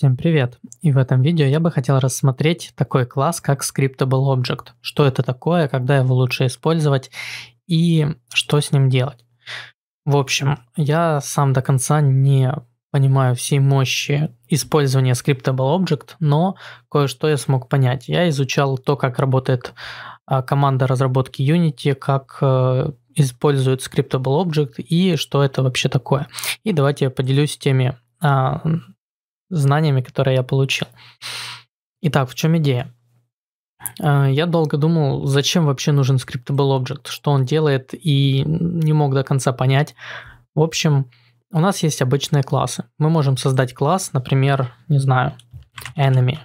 Всем привет! И в этом видео я бы хотел рассмотреть такой класс, как Scriptable Object. Что это такое, когда его лучше использовать и что с ним делать. В общем, я сам до конца не понимаю всей мощи использования Scriptable Object, но кое-что я смог понять. Я изучал то, как работает а, команда разработки Unity, как э, используют Scriptable Object и что это вообще такое. И давайте я поделюсь теми а, знаниями, которые я получил. Итак, в чем идея? А, я долго думал, зачем вообще нужен Scriptable Object, что он делает, и не мог до конца понять. В общем, у нас есть обычные классы. Мы можем создать класс, например, не знаю, enemy.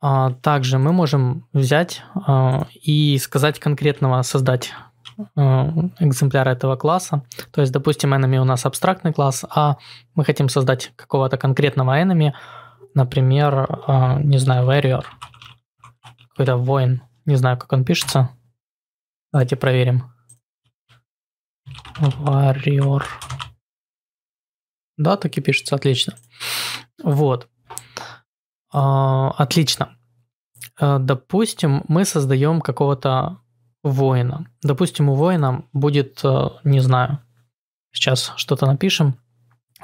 А, также мы можем взять а, и сказать конкретного создать Э, экземпляр этого класса. То есть, допустим, enemy у нас абстрактный класс, а мы хотим создать какого-то конкретного enemy, например, э, не знаю, warrior, какой-то воин, не знаю, как он пишется. Давайте проверим. Warrior. Да, так и пишется, отлично. Вот. Э, отлично. Допустим, мы создаем какого-то воина. Допустим, у воина будет, э, не знаю, сейчас что-то напишем,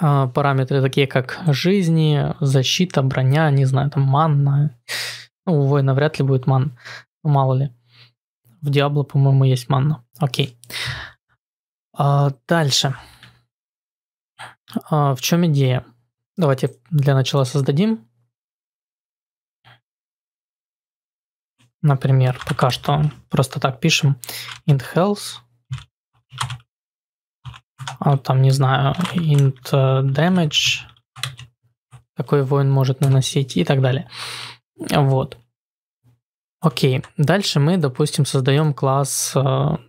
э, параметры такие, как жизни, защита, броня, не знаю, там манна. Ну, у воина вряд ли будет ман, мало ли. В Диабло, по-моему, есть манна. Окей. А дальше. А в чем идея? Давайте для начала создадим Например, пока что просто так пишем int health, а там, не знаю, int э, damage, какой воин может наносить и так далее. Вот. Окей, дальше мы, допустим, создаем класс, вот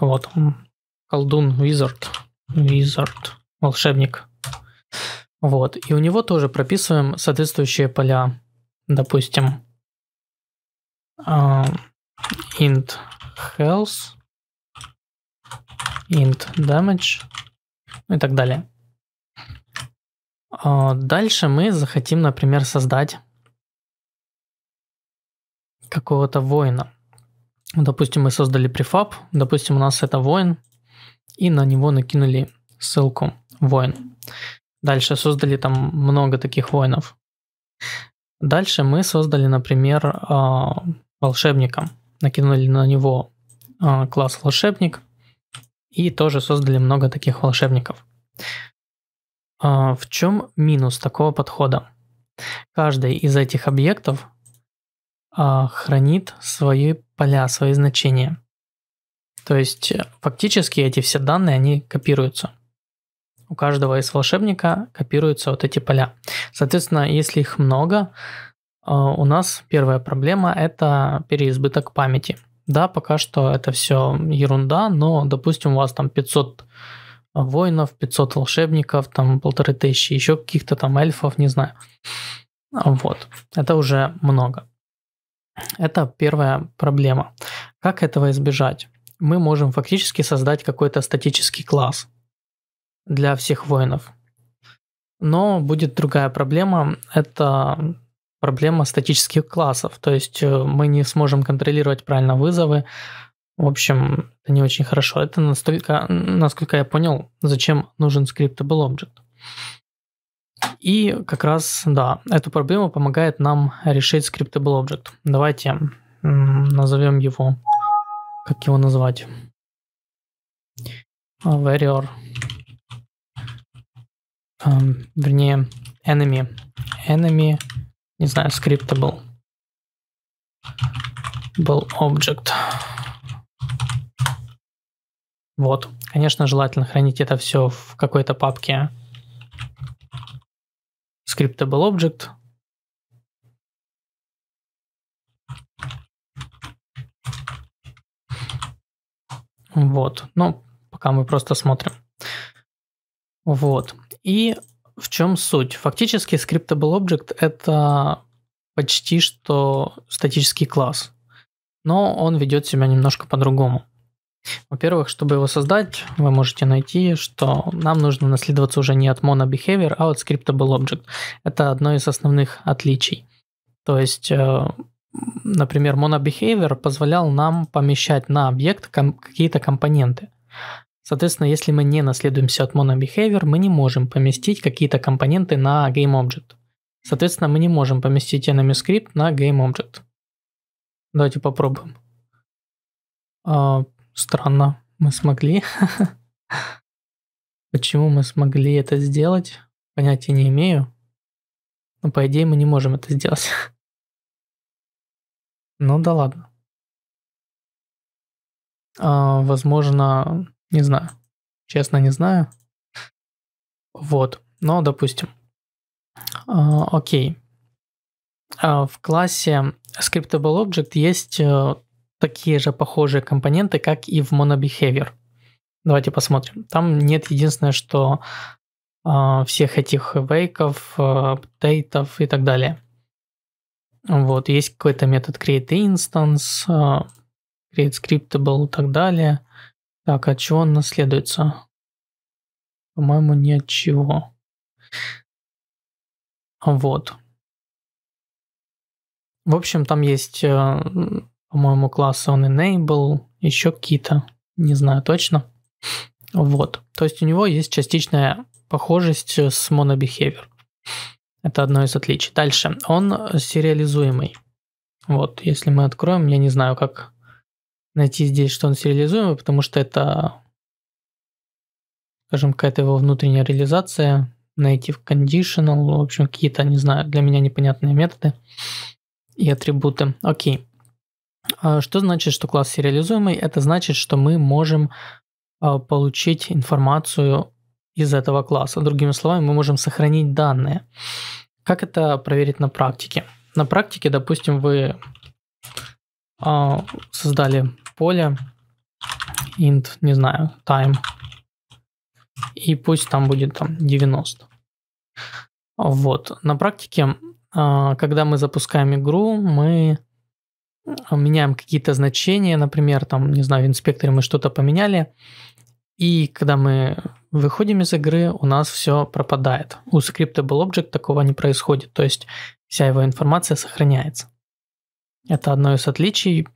э, он, колдун wizard, wizard, волшебник. Вот, и у него тоже прописываем соответствующие поля, допустим, uh, int health, int damage и так далее. Uh, дальше мы захотим, например, создать какого-то воина. Допустим, мы создали префаб, допустим, у нас это воин, и на него накинули ссылку воин. Дальше создали там много таких воинов. Дальше мы создали, например, а, волшебником. Накинули на него а, класс волшебник и тоже создали много таких волшебников. А, в чем минус такого подхода? Каждый из этих объектов а, хранит свои поля, свои значения. То есть э, фактически эти все данные, они копируются. У каждого из волшебника копируются вот эти поля. Соответственно, если их много, а, у нас первая проблема – это переизбыток памяти. Да, пока что это все ерунда, но, допустим, у вас там 500 воинов, 500 волшебников, там полторы тысячи, еще каких-то там эльфов, не знаю. Вот, это уже много. Это первая проблема. Как этого избежать? Мы можем фактически создать какой-то статический класс для всех воинов. Но будет другая проблема, это проблема статических классов, то есть э, мы не сможем контролировать правильно вызовы. В общем, это не очень хорошо. Это настолько, насколько я понял, зачем нужен scriptable object. И как раз, да, эту проблему помогает нам решить scriptable object. Давайте назовем его, как его назвать? Warrior. Эм, вернее, enemy. Enemy не знаю, скрипта был был object. Вот. Конечно, желательно хранить это все в какой-то папке Скрипта был object. Вот. Ну, пока мы просто смотрим. Вот. И в чем суть? Фактически Scriptable Object — это почти что статический класс, но он ведет себя немножко по-другому. Во-первых, чтобы его создать, вы можете найти, что нам нужно наследоваться уже не от monobehavior, а от scriptable object. Это одно из основных отличий. То есть, э, например, monobehavior позволял нам помещать на объект ком- какие-то компоненты. Соответственно, если мы не наследуемся от MonoBehavior, мы не можем поместить какие-то компоненты на GameObject. Соответственно, мы не можем поместить enemy на GameObject. Давайте попробуем. А, странно, мы смогли. Почему мы смогли это сделать, понятия не имею. Но по идее мы не можем это сделать. Ну да ладно. А, возможно, не знаю. Честно, не знаю. Вот. Но, допустим. А, окей. А в классе Scriptable Object есть э, такие же похожие компоненты, как и в MonoBehavior. Давайте посмотрим. Там нет единственное, что э, всех этих вейков, э, апдейтов и так далее. Вот, есть какой-то метод createInstance, э, createScriptable и так далее. Так, от чего он наследуется? По-моему, ни от чего. Вот. В общем, там есть, э, по-моему, классы он enable, еще какие-то, не знаю точно. Вот. То есть у него есть частичная похожесть э, с monobehavior. Это одно из отличий. Дальше. Он э, сериализуемый. Вот, если мы откроем, я не знаю, как найти здесь что он сериализуемый, потому что это, скажем, какая-то его внутренняя реализация, найти в conditional, в общем, какие-то, не знаю, для меня непонятные методы и атрибуты. Окей. А что значит, что класс сериализуемый? Это значит, что мы можем а, получить информацию из этого класса. Другими словами, мы можем сохранить данные. Как это проверить на практике? На практике, допустим, вы а, создали поле int, не знаю, time. И пусть там будет там 90. Вот. На практике, а, когда мы запускаем игру, мы меняем какие-то значения, например, там, не знаю, в инспекторе мы что-то поменяли, и когда мы выходим из игры, у нас все пропадает. У scriptable object такого не происходит, то есть вся его информация сохраняется. Это одно из отличий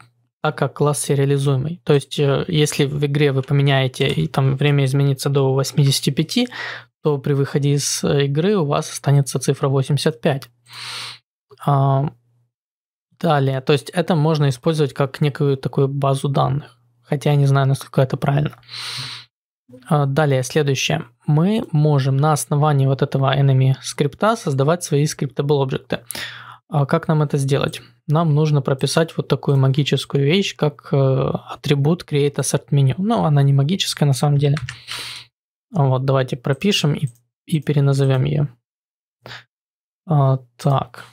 а как класс сериализуемый. То есть, э, если в игре вы поменяете и там время изменится до 85, то при выходе из э, игры у вас останется цифра 85. А, далее, то есть это можно использовать как некую такую базу данных, хотя я не знаю, насколько это правильно. А, далее, следующее. Мы можем на основании вот этого enemy скрипта создавать свои scriptable объекты. А как нам это сделать? Нам нужно прописать вот такую магическую вещь, как э, атрибут create assert menu. Ну, она не магическая на самом деле. Вот, давайте пропишем и, и переназовем ее. А, так.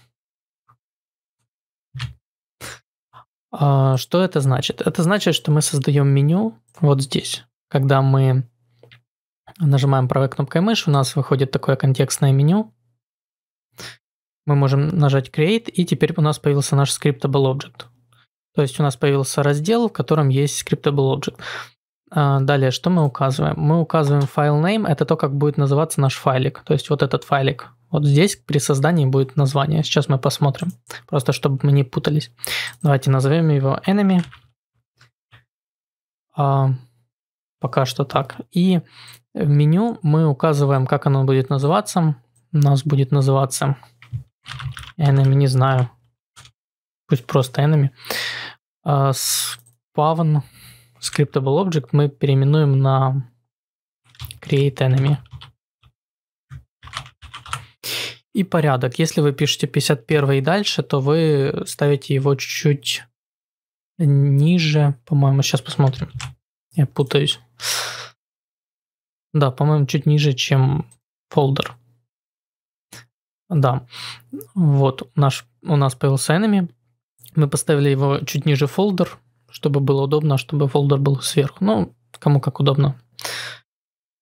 А, что это значит? Это значит, что мы создаем меню вот здесь. Когда мы нажимаем правой кнопкой мыши, у нас выходит такое контекстное меню мы можем нажать Create, и теперь у нас появился наш Scriptable Object. То есть у нас появился раздел, в котором есть Scriptable Object. А, далее, что мы указываем? Мы указываем файл name, это то, как будет называться наш файлик, то есть вот этот файлик. Вот здесь при создании будет название. Сейчас мы посмотрим, просто чтобы мы не путались. Давайте назовем его enemy. А, пока что так. И в меню мы указываем, как оно будет называться. У нас будет называться Enemy, не знаю. Пусть просто enemy. А, спавн scriptable object мы переименуем на create enemy. И порядок. Если вы пишете 51 и дальше, то вы ставите его чуть-чуть ниже, по-моему, сейчас посмотрим. Я путаюсь. Да, по-моему, чуть ниже, чем folder. Да. Вот, наш, у нас появился enemy. Мы поставили его чуть ниже фолдер, чтобы было удобно, чтобы фолдер был сверху. Ну, кому как удобно.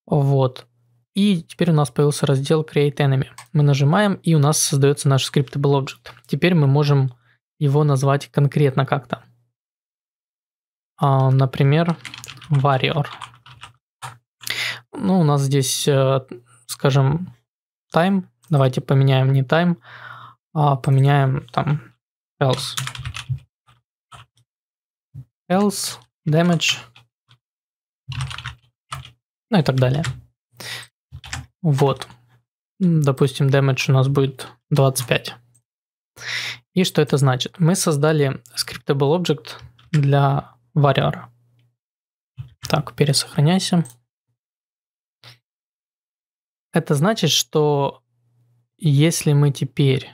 Вот. И теперь у нас появился раздел Create Enemy. Мы нажимаем, и у нас создается наш Scriptable Object. Теперь мы можем его назвать конкретно как-то. А, например, Warrior. Ну, у нас здесь, э, скажем, time Давайте поменяем не time, а поменяем там else. Else, damage, ну и так далее. Вот. Допустим, damage у нас будет 25. И что это значит? Мы создали scriptable object для variable. Так, пересохраняйся. Это значит, что если мы теперь...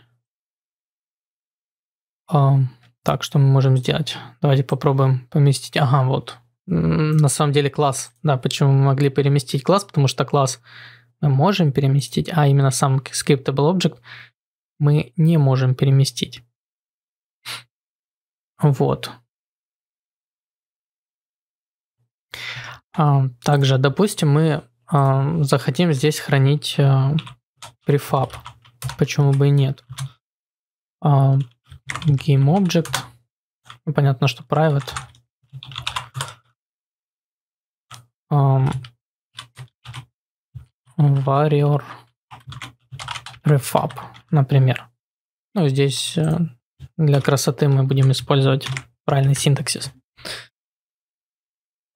А, так, что мы можем сделать? Давайте попробуем поместить... Ага, вот. На самом деле класс. Да, почему мы могли переместить класс? Потому что класс мы можем переместить, а именно сам scriptable object мы не можем переместить. Вот. также, допустим, мы а, захотим здесь хранить а, префаб почему бы и нет. Uh, game object. Ну, понятно, что private. Um, warrior refab, например. Ну, здесь э, для красоты мы будем использовать правильный синтаксис.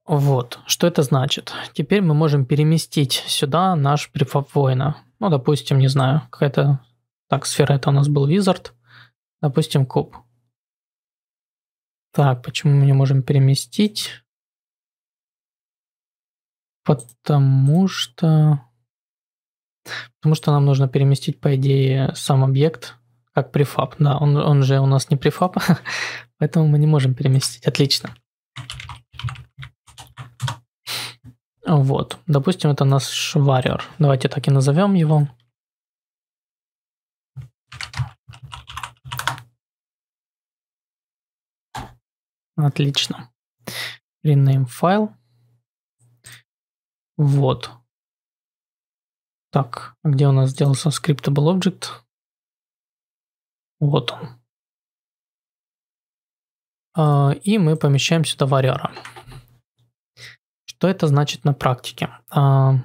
Вот, что это значит? Теперь мы можем переместить сюда наш префаб воина ну, допустим, не знаю, какая-то, так, сфера это у нас был wizard, допустим, куб. Так, почему мы не можем переместить? Потому что... Потому что нам нужно переместить, по идее, сам объект как префаб. Да, он, он же у нас не префаб, поэтому мы не можем переместить. Отлично. Вот, допустим, это наш варьер. Давайте так и назовем его. Отлично. Rename файл. Вот. Так, где у нас сделался scriptable object? Вот он. А, и мы помещаем сюда варьера. Что это значит на практике? А,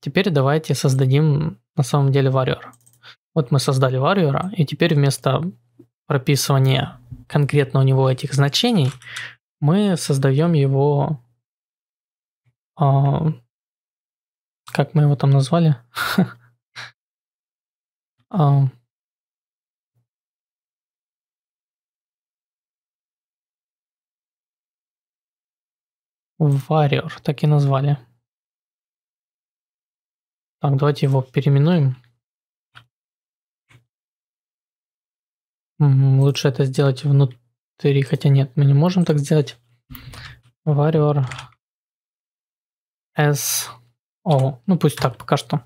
теперь давайте создадим на самом деле варьер. Вот мы создали варьера, и теперь вместо прописывания конкретно у него этих значений, мы создаем его... А, как мы его там назвали? А, Warrior, так и назвали. Так, давайте его переименуем. Лучше это сделать внутри, хотя нет, мы не можем так сделать. Warrior SO. Ну пусть так пока что.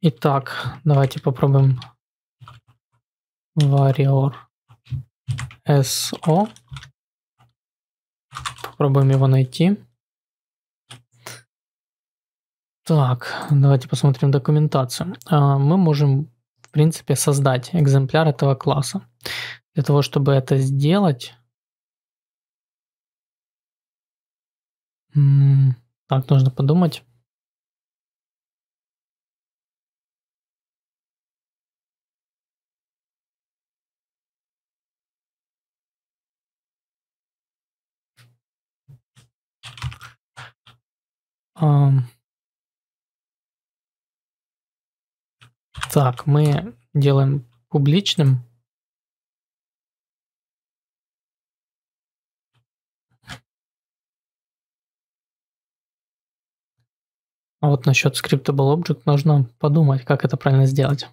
Итак, давайте попробуем Warrior SO, Попробуем его найти. Так, давайте посмотрим документацию. А, мы можем, в принципе, создать экземпляр этого класса. Для того, чтобы это сделать... Так, нужно подумать. так, мы делаем публичным. А вот насчет scriptable object нужно подумать, как это правильно сделать.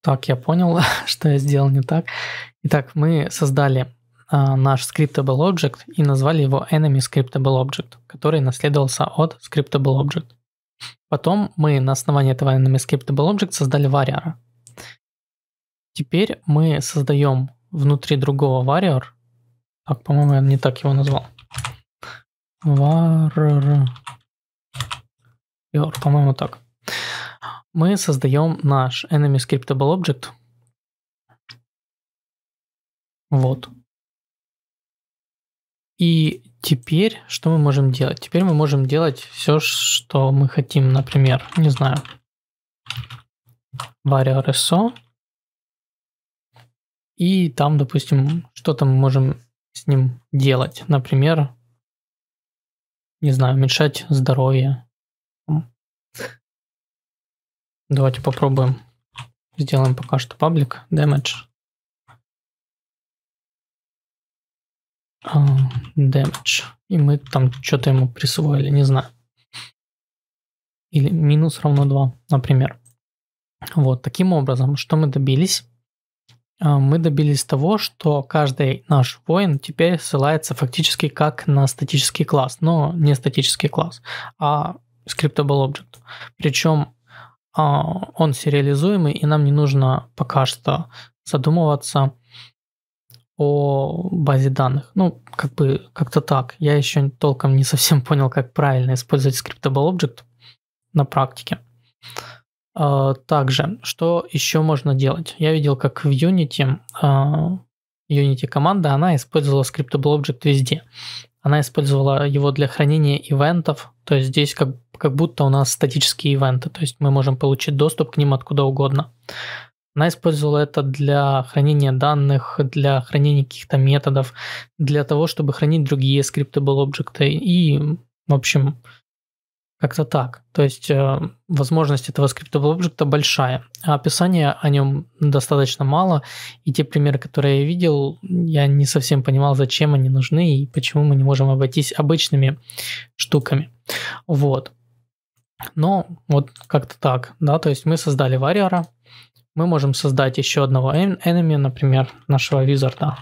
Так, я понял, что я сделал не так. Итак, мы создали а, наш scriptable object и назвали его enemy scriptable object, который наследовался от scriptable object. Потом мы на основании этого enemy scriptable object создали варьера. Теперь мы создаем внутри другого variar, так, по-моему, я не так его назвал, varr, по-моему, так. Мы создаем наш enemy scriptable object. Вот. И теперь что мы можем делать? Теперь мы можем делать все, что мы хотим. Например, не знаю, var RSO. И там, допустим, что-то мы можем с ним делать. Например, не знаю, уменьшать здоровье. Давайте попробуем. Сделаем пока что паблик damage. А, damage. И мы там что-то ему присвоили, не знаю. Или минус равно 2, например. Вот, таким образом, что мы добились? А, мы добились того, что каждый наш воин теперь ссылается фактически как на статический класс, но не статический класс, а scriptable object. Причем он сериализуемый, и нам не нужно пока что задумываться, о базе данных. Ну, как бы как-то так. Я еще толком не совсем понял, как правильно использовать scriptable object на практике. А, также, что еще можно делать? Я видел, как в Unity, а, Unity команда, она использовала scriptable object везде. Она использовала его для хранения ивентов, то есть здесь как, как будто у нас статические ивенты, то есть мы можем получить доступ к ним откуда угодно. Она использовала это для хранения данных, для хранения каких-то методов, для того, чтобы хранить другие scriptable объекты и, в общем, как-то так. То есть э, возможность этого scriptable объекта большая, а описания о нем достаточно мало, и те примеры, которые я видел, я не совсем понимал, зачем они нужны и почему мы не можем обойтись обычными штуками. Вот. Но вот как-то так, да, то есть мы создали варьера, мы можем создать еще одного enemy, например, нашего визарда.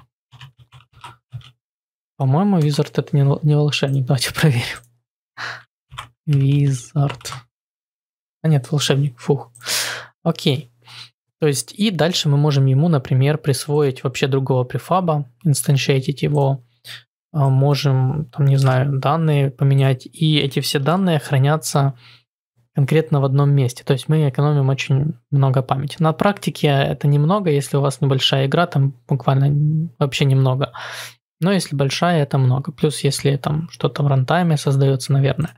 По-моему, визард это не, не волшебник. Давайте проверим. Визард. А нет, волшебник, фух. Окей. То есть и дальше мы можем ему, например, присвоить вообще другого префаба, инстансейтить его, а, можем, там, не знаю, данные поменять. И эти все данные хранятся конкретно в одном месте. То есть мы экономим очень много памяти. На практике это немного, если у вас небольшая игра, там буквально вообще немного. Но если большая, это много. Плюс если там что-то в рантайме создается, наверное.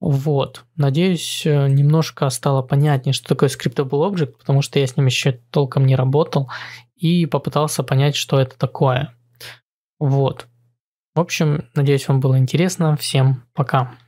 Вот. Надеюсь, э, немножко стало понятнее, что такое Scriptable Object, потому что я с ним еще толком не работал и попытался понять, что это такое. Вот. В общем, надеюсь, вам было интересно. Всем пока.